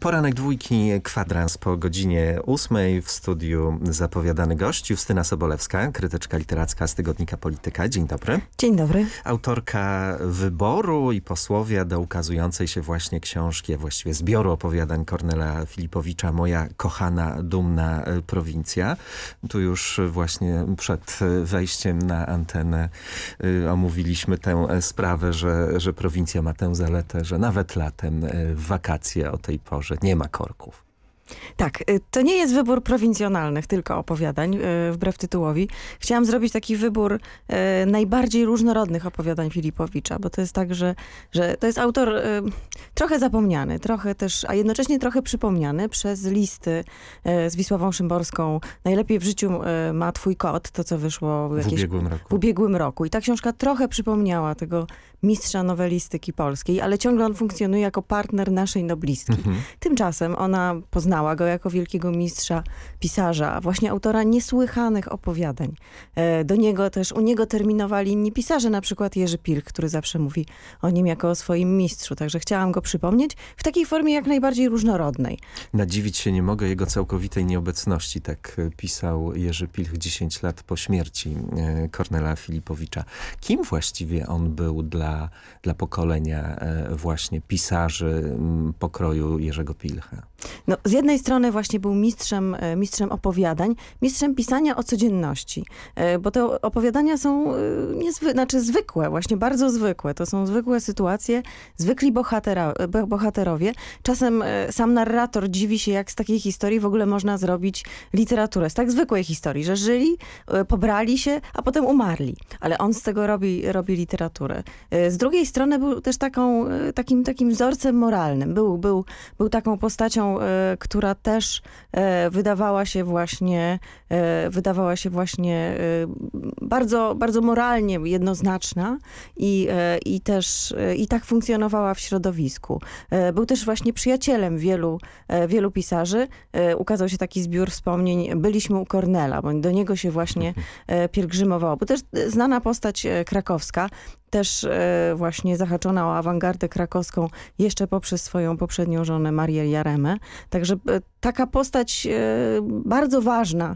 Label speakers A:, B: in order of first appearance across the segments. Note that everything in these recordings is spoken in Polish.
A: Poranek dwójki, kwadrans po godzinie ósmej w studiu zapowiadany gość Justyna Sobolewska, krytyczka literacka z tygodnika Polityka. Dzień dobry. Dzień dobry. Autorka wyboru i posłowia do ukazującej się właśnie książki, właściwie zbioru opowiadań Kornela Filipowicza, moja kochana, dumna e, prowincja. Tu już właśnie przed wejściem na antenę e, omówiliśmy tę e, sprawę, że, że prowincja ma tę zaletę, że nawet latem w wakacje o tej porze że nie ma korków.
B: Tak, y, to nie jest wybór prowincjonalnych tylko opowiadań, y, wbrew tytułowi. Chciałam zrobić taki wybór y, najbardziej różnorodnych opowiadań Filipowicza, bo to jest tak, że, że to jest autor trochę zapomniany, trochę też, a jednocześnie trochę przypomniany przez listy z Wisławą Szymborską. Najlepiej w życiu ma twój kot, to co wyszło w, jakieś, w, ubiegłym roku. w ubiegłym roku. I ta książka trochę przypomniała tego mistrza nowelistyki polskiej, ale ciągle on funkcjonuje jako partner naszej noblistki. Mhm. Tymczasem ona poznała go jako wielkiego mistrza pisarza, właśnie autora niesłychanych opowiadań. E, do niego też, u niego terminowali inni pisarze, na przykład Jerzy Pilch, który zawsze mówi o nim jako o swoim mistrzu. Także chciałam go przypomnieć w takiej formie jak najbardziej
A: różnorodnej. Nadziwić się nie mogę jego całkowitej nieobecności, tak e, pisał Jerzy Pilch 10 lat po śmierci e, Kornela Filipowicza. Kim właściwie on był dla, dla pokolenia właśnie pisarzy pokroju Jerzego Pilcha?
B: No, z jednej strony właśnie był mistrzem, e, mistrzem opowiadań, mistrzem pisania o codzienności, e, bo te opowiadania są e, niezwy, znaczy zwykłe, właśnie bardzo zwykłe. To są zwykłe sytuacje, zwykli bohatera, bohaterowie. Czasem sam narrator dziwi się, jak z takiej historii w ogóle można zrobić literaturę, z tak zwykłej historii, że żyli, pobrali się, a potem umarli. Ale on z tego robi, robi literaturę. Z drugiej strony był też taką, takim, takim wzorcem moralnym. Był, był, był taką postacią, która też e, wydawała się właśnie, e, wydawała się właśnie e, bardzo, bardzo moralnie jednoznaczna i, i też i tak funkcjonowała w środowisku. Był też właśnie przyjacielem wielu, wielu pisarzy. Ukazał się taki zbiór wspomnień Byliśmy u Kornela, bo do niego się właśnie mhm. pielgrzymowało. Bo też znana postać krakowska, też e, właśnie zahaczona o awangardę krakowską jeszcze poprzez swoją poprzednią żonę Marię Jaremę. Także e, taka postać e, bardzo ważna e,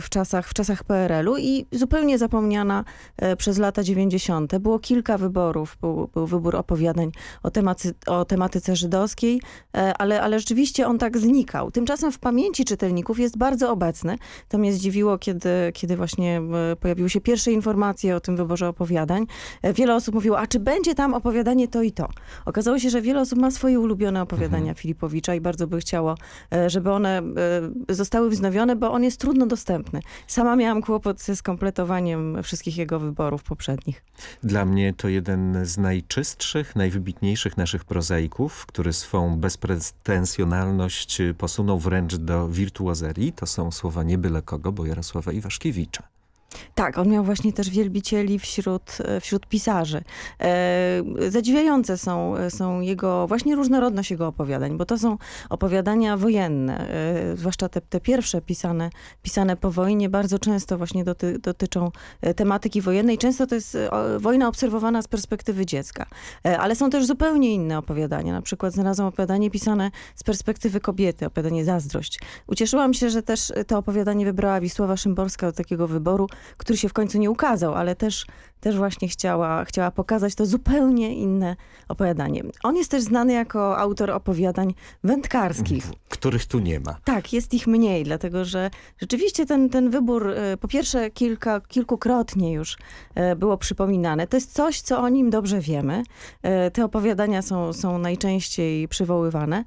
B: w czasach, w czasach PRL-u i zupełnie zapomniana e, przez lata 90. Było kilka wyborów, był, był wybór opowiadań o, temacy, o tematyce żydowskiej, ale, ale rzeczywiście on tak znikał. Tymczasem w pamięci czytelników jest bardzo obecny. To mnie zdziwiło, kiedy, kiedy właśnie pojawiły się pierwsze informacje o tym wyborze opowiadań. Wiele osób mówiło, a czy będzie tam opowiadanie to i to? Okazało się, że wiele osób ma swoje ulubione mhm. opowiadania mhm. Filipowicza i bardzo by chciało E, żeby one e, zostały wznowione, bo on jest trudno dostępny. Sama miałam kłopot ze skompletowaniem wszystkich jego wyborów poprzednich.
A: Dla mnie to jeden z najczystszych, najwybitniejszych naszych prozaików, który swą bezpretensjonalność posunął wręcz do wirtuozerii. To są słowa nie byle kogo, bo Jarosława Iwaszkiewicza.
B: Tak, on miał właśnie też wielbicieli wśród, e, wśród pisarzy. E, zadziwiające są, e, są jego, właśnie różnorodność jego opowiadań, bo to są opowiadania wojenne, e, zwłaszcza te, te pierwsze pisane, pisane po wojnie, bardzo często właśnie doty, dotyczą e, tematyki wojennej. Często to jest wojna obserwowana z perspektywy dziecka, e, ale są też zupełnie inne opowiadania. Na przykład znalazłam opowiadanie pisane z perspektywy kobiety, opowiadanie Zazdrość. Ucieszyłam się, że też to opowiadanie wybrała Wisława Szymborska do takiego wyboru, który się w końcu nie ukazał, ale też, też właśnie chciała, chciała pokazać to zupełnie inne opowiadanie. On jest też znany jako autor opowiadań
A: wędkarskich. Mhm których tu nie ma.
B: Tak, jest ich mniej, dlatego że rzeczywiście ten, ten wybór, e, po pierwsze kilka, kilkukrotnie już e, było przypominane. To jest coś, co o nim dobrze wiemy. E, te opowiadania są, są najczęściej przywoływane,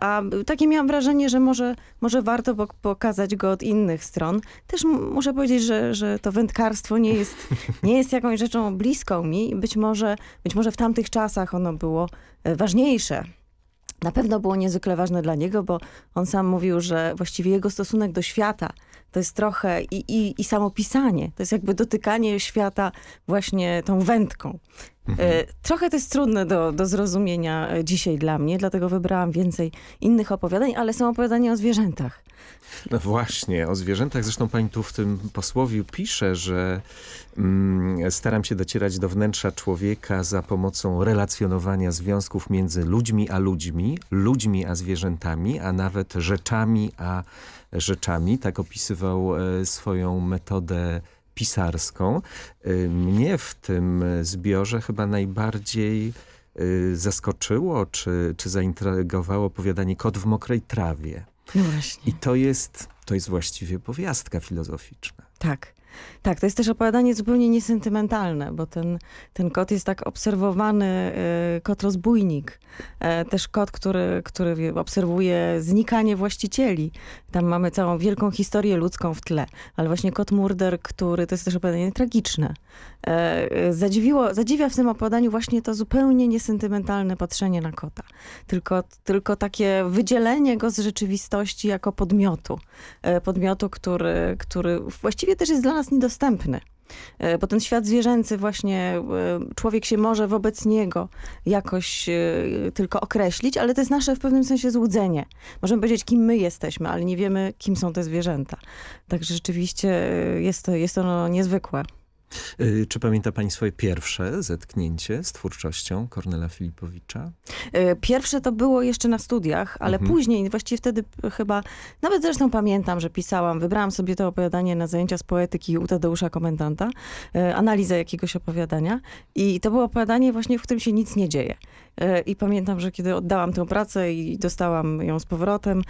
B: a takie miałam wrażenie, że może, może warto pokazać go od innych stron. Też muszę powiedzieć, że, że to wędkarstwo nie jest, nie jest jakąś rzeczą bliską mi. Być może, być może w tamtych czasach ono było ważniejsze na pewno było niezwykle ważne dla niego, bo on sam mówił, że właściwie jego stosunek do świata to jest trochę i, i, i samopisanie, to jest jakby dotykanie świata właśnie tą wędką. Mhm. E, trochę to jest trudne do, do zrozumienia e, dzisiaj dla mnie, dlatego wybrałam więcej innych opowiadań, ale są opowiadania o zwierzętach.
A: No właśnie, o zwierzętach. Zresztą pani tu w tym posłowiu pisze, że mm, staram się docierać do wnętrza człowieka za pomocą relacjonowania związków między ludźmi a ludźmi, ludźmi a zwierzętami, a nawet rzeczami a rzeczami. Tak opisywał e, swoją metodę pisarską. Y, mnie w tym zbiorze chyba najbardziej y, zaskoczyło czy, czy zaintrygowało opowiadanie Kot w mokrej trawie. No właśnie. I to jest, to jest właściwie powiastka filozoficzna.
B: Tak. Tak, to jest też opowiadanie zupełnie niesentymentalne, bo ten, ten kot jest tak obserwowany, y, kot rozbójnik. E, też kot, który, który obserwuje znikanie właścicieli. Tam mamy całą wielką historię ludzką w tle. Ale właśnie kot murder, który to jest też opowiadanie tragiczne. E, e, zadziwiło, zadziwia w tym opowiadaniu właśnie to zupełnie niesentymentalne patrzenie na kota. Tylko, tylko takie wydzielenie go z rzeczywistości jako podmiotu. Podmiotu, który, który właściwie też jest dla nas nas niedostępny. E, bo ten świat zwierzęcy właśnie, e, człowiek się może wobec niego jakoś e, tylko określić, ale to jest nasze w pewnym sensie złudzenie. Możemy powiedzieć, kim my jesteśmy, ale nie wiemy, kim są te zwierzęta. Także rzeczywiście jest to, jest to no niezwykłe.
A: Y, czy pamięta pani swoje pierwsze zetknięcie z twórczością Kornela Filipowicza?
B: Y, pierwsze to było jeszcze na studiach, ale mhm. później, właściwie wtedy chyba, nawet zresztą pamiętam, że pisałam, wybrałam sobie to opowiadanie na zajęcia z poetyki u Tadeusza Komendanta, y, analizę jakiegoś opowiadania i to było opowiadanie właśnie, w którym się nic nie dzieje. I pamiętam, że kiedy oddałam tę pracę i dostałam ją z powrotem,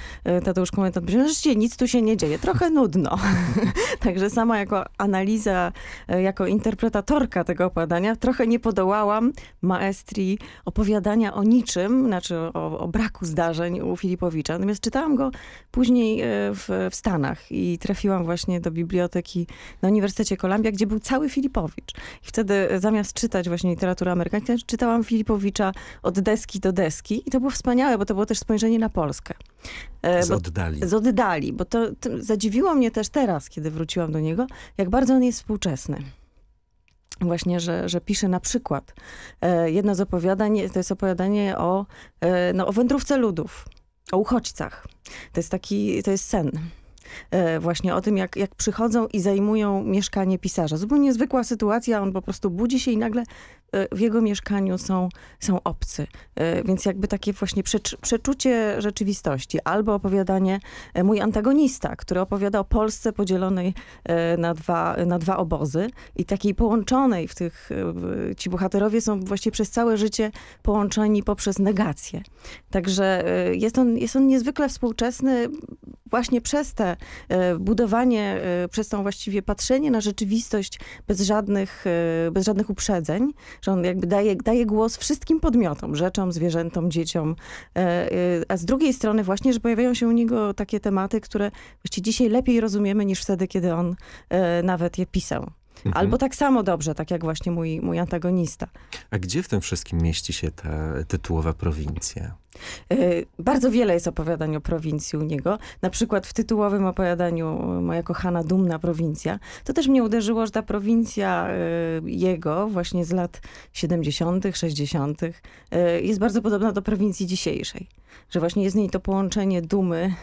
B: Tadeusz komentant powiedział, no nic tu się nie dzieje, trochę nudno. Także sama jako analiza, jak jako interpretatorka tego opowiadania trochę nie podołałam maestrii opowiadania o niczym, znaczy o, o braku zdarzeń u Filipowicza. Natomiast czytałam go później e, w, w, Stanach i trafiłam właśnie do biblioteki na Uniwersytecie Columbia, gdzie był cały Filipowicz. I wtedy e, zamiast czytać właśnie literaturę amerykańską, czytałam Filipowicza od deski do deski i to było wspaniałe, bo to było też spojrzenie na Polskę. E, z bo, oddali. Z oddali, bo to, to zadziwiło mnie też teraz, kiedy wróciłam do niego, jak bardzo on jest współczesny właśnie, że, że pisze na przykład e, jedno z opowiadań, to jest opowiadanie o, e, no, o wędrówce ludów, o uchodźcach. To jest taki, to jest sen. E, właśnie o tym, jak, jak przychodzą i zajmują mieszkanie pisarza. Zupełnie niezwykła sytuacja, on po prostu budzi się i nagle e, w jego mieszkaniu są, są obcy. E, więc jakby takie właśnie przeczucie rzeczywistości. Albo opowiadanie Mój antagonista, który opowiada o Polsce podzielonej na dwa, na dwa obozy i takiej połączonej w tych... Ci bohaterowie są właśnie przez całe życie połączeni poprzez negację. Także jest on, jest on niezwykle współczesny właśnie przez te E, budowanie e, przez tą właściwie patrzenie na rzeczywistość bez żadnych, e, bez żadnych uprzedzeń, że on jakby daje, daje głos wszystkim podmiotom, rzeczom, zwierzętom, dzieciom, a z drugiej strony właśnie, że pojawiają się u niego takie tematy, które właściwie dzisiaj lepiej rozumiemy niż wtedy, kiedy on nawet je pisał. Mhm. Albo tak samo dobrze, tak jak właśnie mój, mój antagonista.
A: A gdzie w tym wszystkim mieści się ta tytułowa prowincja?
B: Yy, e, bardzo wiele jest opowiadań o prowincji u niego. Na przykład w tytułowym opowiadaniu e, Moja kochana dumna prowincja. To też mnie uderzyło, że ta prowincja yy, jego właśnie z lat 70., 60. Yy, jest bardzo podobna do prowincji dzisiejszej. Że właśnie jest w niej to połączenie dumy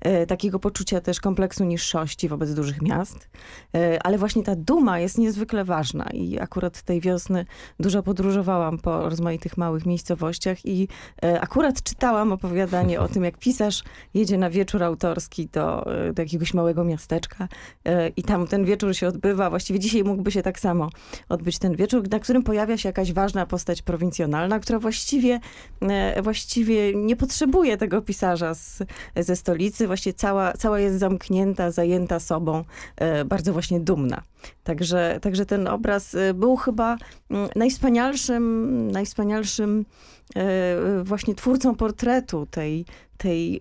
B: E, takiego poczucia też kompleksu niższości wobec dużych miast. E, ale właśnie ta duma jest niezwykle ważna i akurat tej wiosny dużo podróżowałam po rozmaitych małych miejscowościach i e, akurat czytałam opowiadanie o tym, jak pisarz jedzie na wieczór autorski do, do jakiegoś małego miasteczka i tam ten wieczór się odbywa. Właściwie dzisiaj mógłby się tak samo odbyć ten wieczór, na którym pojawia się jakaś ważna postać prowincjonalna, która właściwie, właściwie nie potrzebuje tego pisarza z, ze stolicy, ulicy właśnie cała, cała jest zamknięta, zajęta sobą, e, bardzo właśnie dumna. Także, także ten obraz e, był chyba mm, najwspanialszym, najwspanialszym e, właśnie twórcą portretu tej, tej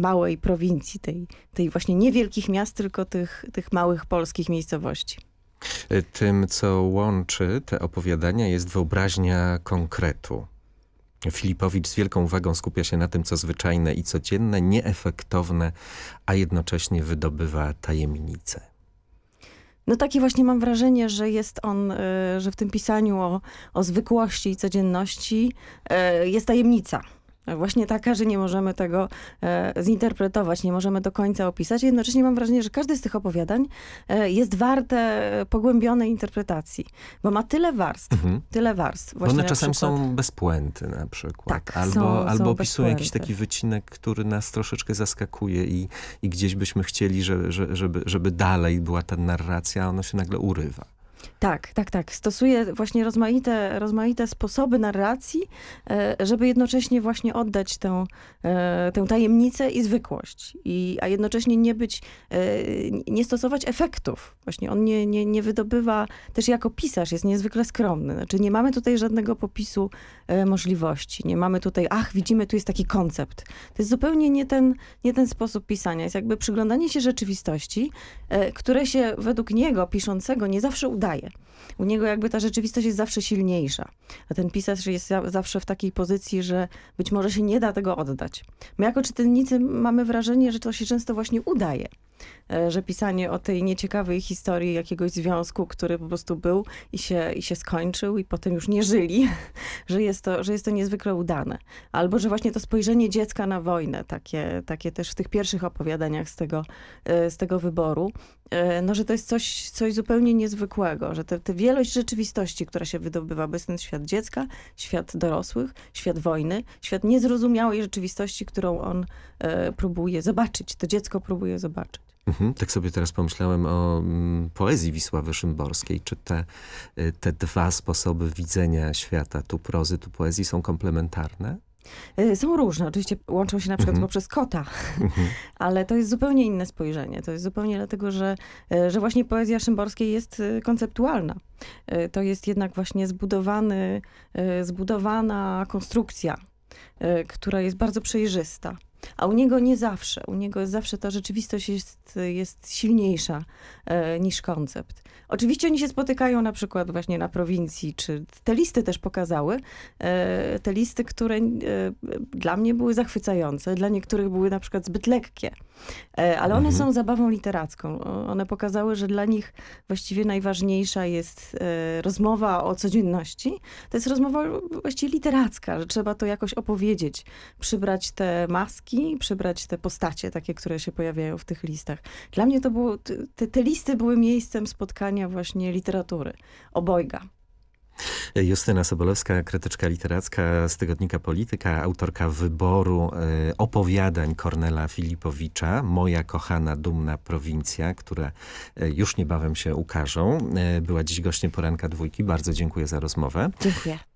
B: małej prowincji, tej, tej właśnie niewielkich miast, tylko tych, tych małych polskich miejscowości.
A: Tym, co łączy te opowiadania jest wyobraźnia konkretu. Filipowicz z wielką uwagą skupia się na tym, co zwyczajne i codzienne, nieefektowne, a jednocześnie wydobywa tajemnice.
B: No takie właśnie mam wrażenie, że jest on, e, że w tym pisaniu o, o zwykłości i codzienności e, jest tajemnica właśnie taka, że nie możemy tego e, zinterpretować, nie możemy do końca opisać. Jednocześnie mam wrażenie, że każde z tych opowiadań e, jest warte e, pogłębionej interpretacji, bo ma tyle warstw, mhm. tyle warstw. Właśnie one czasem przykład... są
A: bezpłęty na przykład. Tak, albo są, albo są opisują jakiś taki wycinek, który nas troszeczkę zaskakuje i, i gdzieś byśmy chcieli, żeby, żeby dalej była ta narracja, a ona się nagle urywa.
B: Tak, tak, tak. Stosuje właśnie rozmaite, rozmaite sposoby narracji, e, żeby jednocześnie właśnie oddać tę, e, tę tajemnicę i zwykłość, I, a jednocześnie nie być, e, nie stosować efektów. Właśnie on nie, nie, nie wydobywa, też jako pisarz jest niezwykle skromny. Znaczy nie mamy tutaj żadnego popisu możliwości. Nie mamy tutaj, ach widzimy, tu jest taki koncept. To jest zupełnie nie ten, nie ten sposób pisania. Jest jakby przyglądanie się rzeczywistości, które się według niego, piszącego, nie zawsze udaje udaje. U niego jakby ta rzeczywistość jest zawsze silniejsza. A ten pisarz jest zawsze w takiej pozycji, że być może się nie da tego oddać. My jako czytelnicy mamy wrażenie, że to się często właśnie udaje. E, że pisanie o tej nieciekawej historii jakiegoś związku, który po prostu był i się, i się skończył i potem już nie żyli, że jest, to, że jest to niezwykle udane. Albo, że właśnie to spojrzenie dziecka na wojnę, takie, takie też w tych pierwszych opowiadaniach z tego, e, z tego wyboru, e, no, że to jest coś, coś zupełnie niezwykłego, że ta wielość rzeczywistości, która się wydobywa, bo jest ten świat dziecka, świat dorosłych, świat wojny, świat niezrozumiałej rzeczywistości, którą on próbuje zobaczyć, to dziecko próbuje zobaczyć.
A: Mhm, tak sobie teraz pomyślałem o mm, poezji Wisławy Szymborskiej. Czy te, y, te dwa sposoby widzenia świata, tu prozy, tu poezji, są komplementarne?
B: Y, są różne, oczywiście łączą się na przykład mhm. poprzez kota, mhm. ale to jest zupełnie inne spojrzenie. To jest zupełnie dlatego, że, y, że właśnie poezja Szymborskiej jest konceptualna. To jest jednak właśnie zbudowany, zbudowana konstrukcja, która jest bardzo przejrzysta. A u niego nie zawsze. U niego zawsze ta rzeczywistość jest, jest silniejsza e, niż koncept. Oczywiście oni się spotykają na przykład właśnie na prowincji, czy te listy też pokazały. E, te listy, które e, dla mnie były zachwycające, dla niektórych były na przykład zbyt lekkie. E, ale one mhm. są zabawą literacką. One pokazały, że dla nich właściwie najważniejsza jest e, rozmowa o codzienności. To jest rozmowa właściwie literacka, że trzeba to jakoś opowiedzieć, przybrać te maski, listki, przybrać te postacie, takie, które się pojawiają w tych listach. Dla mnie to było, te, te listy były miejscem spotkania właśnie literatury, obojga.
A: Justyna Sobolewska, krytyczka literacka z tygodnika Polityka, autorka wyboru y, opowiadań Kornela Filipowicza, Moja kochana dumna prowincja, które y, już niebawem się ukażą. Y, była dziś gościem poranka dwójki. Bardzo dziękuję za rozmowę. Dziękuję.